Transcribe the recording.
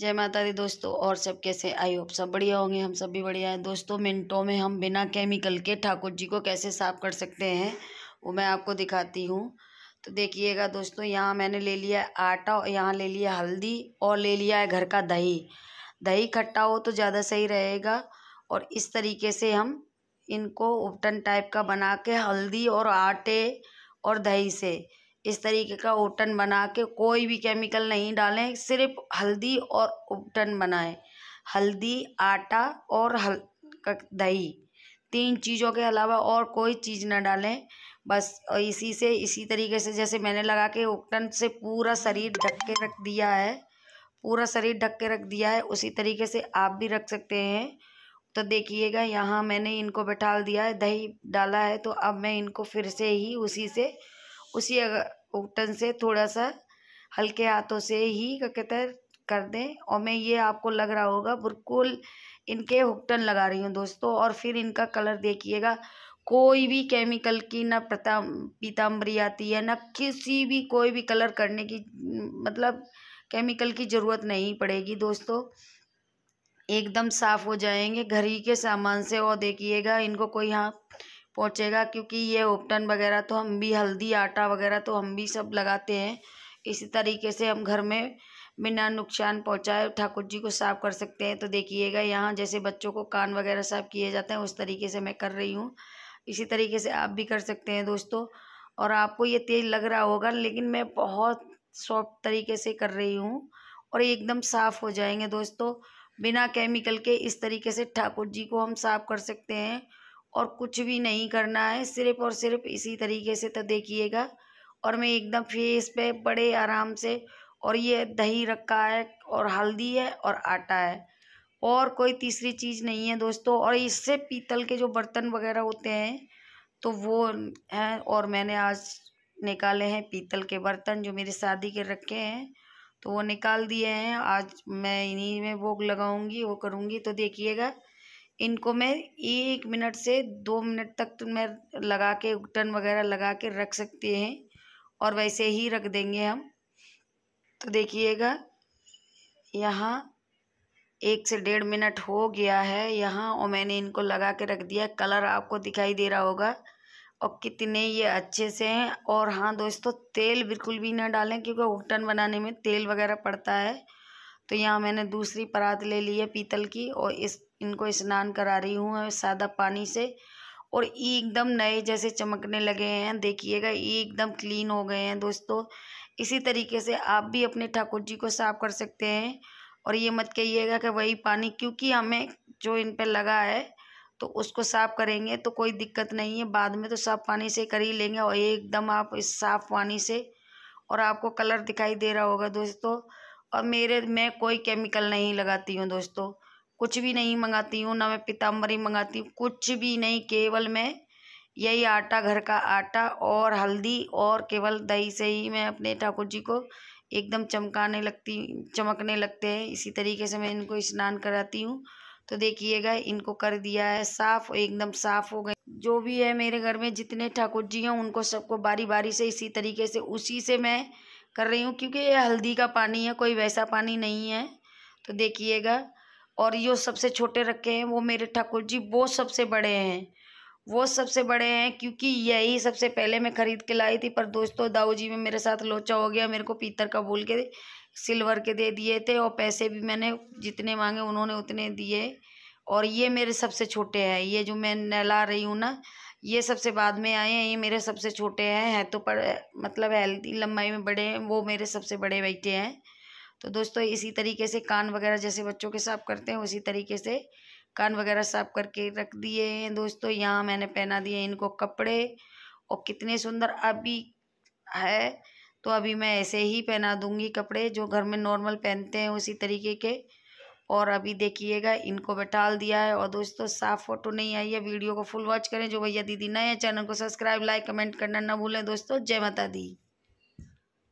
जय माता दी दोस्तों और सब कैसे आई होप सब बढ़िया होंगे हम सब भी बढ़िया हैं दोस्तों मिनटों में हम बिना केमिकल के ठाकुर जी को कैसे साफ़ कर सकते हैं वो मैं आपको दिखाती हूँ तो देखिएगा दोस्तों यहाँ मैंने ले लिया है आटा और यहाँ ले लिया हल्दी और ले लिया है घर का दही दही खट्टा हो तो ज़्यादा सही रहेगा और इस तरीके से हम इनको उपटन टाइप का बना के हल्दी और आटे और दही से इस तरीके का ओटन बना के कोई भी केमिकल नहीं डालें सिर्फ हल्दी और उबटन बनाएं हल्दी आटा और हल दही तीन चीज़ों के अलावा और कोई चीज़ ना डालें बस और इसी से इसी तरीके से जैसे मैंने लगा के उपटन से पूरा शरीर ढक के रख दिया है पूरा शरीर ढक के रख दिया है उसी तरीके से आप भी रख सकते हैं तो देखिएगा यहाँ मैंने इनको बैठा दिया है दही डाला है तो अब मैं इनको फिर से ही उसी से उसी उगटन से थोड़ा सा हल्के हाथों से ही क्या कहते हैं कर दें और मैं ये आपको लग रहा होगा बिल्कुल इनके हुक्टन लगा रही हूँ दोस्तों और फिर इनका कलर देखिएगा कोई भी केमिकल की ना प्रता पीताम्बरी आती है ना किसी भी कोई भी कलर करने की मतलब केमिकल की ज़रूरत नहीं पड़ेगी दोस्तों एकदम साफ़ हो जाएंगे घर ही के सामान से और देखिएगा इनको कोई हाँ पहुँचेगा क्योंकि ये ओपटन वगैरह तो हम भी हल्दी आटा वगैरह तो हम भी सब लगाते हैं इसी तरीके से हम घर में बिना नुकसान पहुँचाए ठाकुर जी को साफ़ कर सकते हैं तो देखिएगा यहाँ जैसे बच्चों को कान वगैरह साफ़ किए जाते हैं उस तरीके से मैं कर रही हूँ इसी तरीके से आप भी कर सकते हैं दोस्तों और आपको ये तेज़ लग रहा होगा लेकिन मैं बहुत सॉफ्ट तरीके से कर रही हूँ और एकदम साफ़ हो जाएंगे दोस्तों बिना केमिकल के इस तरीके से ठाकुर जी को हम साफ़ कर सकते हैं और कुछ भी नहीं करना है सिर्फ और सिर्फ इसी तरीके से तो देखिएगा और मैं एकदम फेस पे बड़े आराम से और ये दही रखा है और हल्दी है और आटा है और कोई तीसरी चीज़ नहीं है दोस्तों और इससे पीतल के जो बर्तन वगैरह होते हैं तो वो हैं और मैंने आज निकाले हैं पीतल के बर्तन जो मेरे शादी के रखे हैं तो वो निकाल दिए हैं आज मैं इन्हीं में भोग लगाऊंगी वो करूँगी तो देखिएगा इनको मैं एक मिनट से दो मिनट तक तो मैं लगा के उगटन वगैरह लगा के रख सकते हैं और वैसे ही रख देंगे हम तो देखिएगा यहाँ एक से डेढ़ मिनट हो गया है यहाँ और मैंने इनको लगा के रख दिया कलर आपको दिखाई दे रहा होगा और कितने ये अच्छे से हैं और हाँ दोस्तों तेल बिल्कुल भी ना डालें क्योंकि उगटन बनाने में तेल वगैरह पड़ता है तो यहाँ मैंने दूसरी परात ले ली है पीतल की और इस इनको स्नान करा रही हूँ सादा पानी से और ये एकदम नए जैसे चमकने लगे हैं देखिएगा ये एकदम क्लीन हो गए हैं दोस्तों इसी तरीके से आप भी अपने ठाकुर जी को साफ़ कर सकते हैं और ये मत कहिएगा कि वही पानी क्योंकि हमें जो इन पर लगा है तो उसको साफ़ करेंगे तो कोई दिक्कत नहीं है बाद में तो साफ़ पानी से कर ही लेंगे और एकदम आप इस साफ़ पानी से और आपको कलर दिखाई दे रहा होगा दोस्तों और मेरे मैं कोई केमिकल नहीं लगाती हूँ दोस्तों कुछ भी नहीं मंगाती हूँ ना मैं पीताम्बरी मंगाती हूँ कुछ भी नहीं केवल मैं यही आटा घर का आटा और हल्दी और केवल दही से ही मैं अपने ठाकुर जी को एकदम चमकाने लगती चमकने लगते हैं इसी तरीके से मैं इनको स्नान कराती हूँ तो देखिएगा इनको कर दिया है साफ़ एकदम साफ़ हो गए जो भी है मेरे घर में जितने ठाकुर जी हैं उनको सबको बारी बारी से इसी तरीके से उसी से मैं कर रही हूँ क्योंकि ये हल्दी का पानी है कोई वैसा पानी नहीं है तो देखिएगा और यो सबसे छोटे रखे हैं वो मेरे ठाकुर जी वो सबसे बड़े हैं वो सबसे बड़े हैं क्योंकि यही सबसे पहले मैं ख़रीद के लाई थी पर दोस्तों दाऊ जी में मेरे साथ लोचा हो गया मेरे को पीतर का बोल के सिल्वर के दे दिए थे और पैसे भी मैंने जितने मांगे उन्होंने उतने दिए और ये मेरे सबसे छोटे हैं ये जो मैं नहला रही हूँ ना ये सबसे बाद में आए हैं ये मेरे सबसे छोटे हैं हैं तो पर मतलब हेल्दी लंबाई में बड़े हैं वो मेरे सबसे बड़े बैठे हैं तो दोस्तों इसी तरीके से कान वगैरह जैसे बच्चों के साफ करते हैं उसी तरीके से कान वगैरह साफ करके रख दिए हैं दोस्तों यहाँ मैंने पहना दिए इनको कपड़े और कितने सुंदर अभी है तो अभी मैं ऐसे ही पहना दूंगी कपड़े जो घर में नॉर्मल पहनते हैं उसी तरीके के और अभी देखिएगा इनको बैठाल दिया है और दोस्तों साफ फोटो नहीं आई है वीडियो को फुल वॉच करें जो भैया दीदी नए हैं चैनल को सब्सक्राइब लाइक कमेंट करना ना भूलें दोस्तों जय माता दी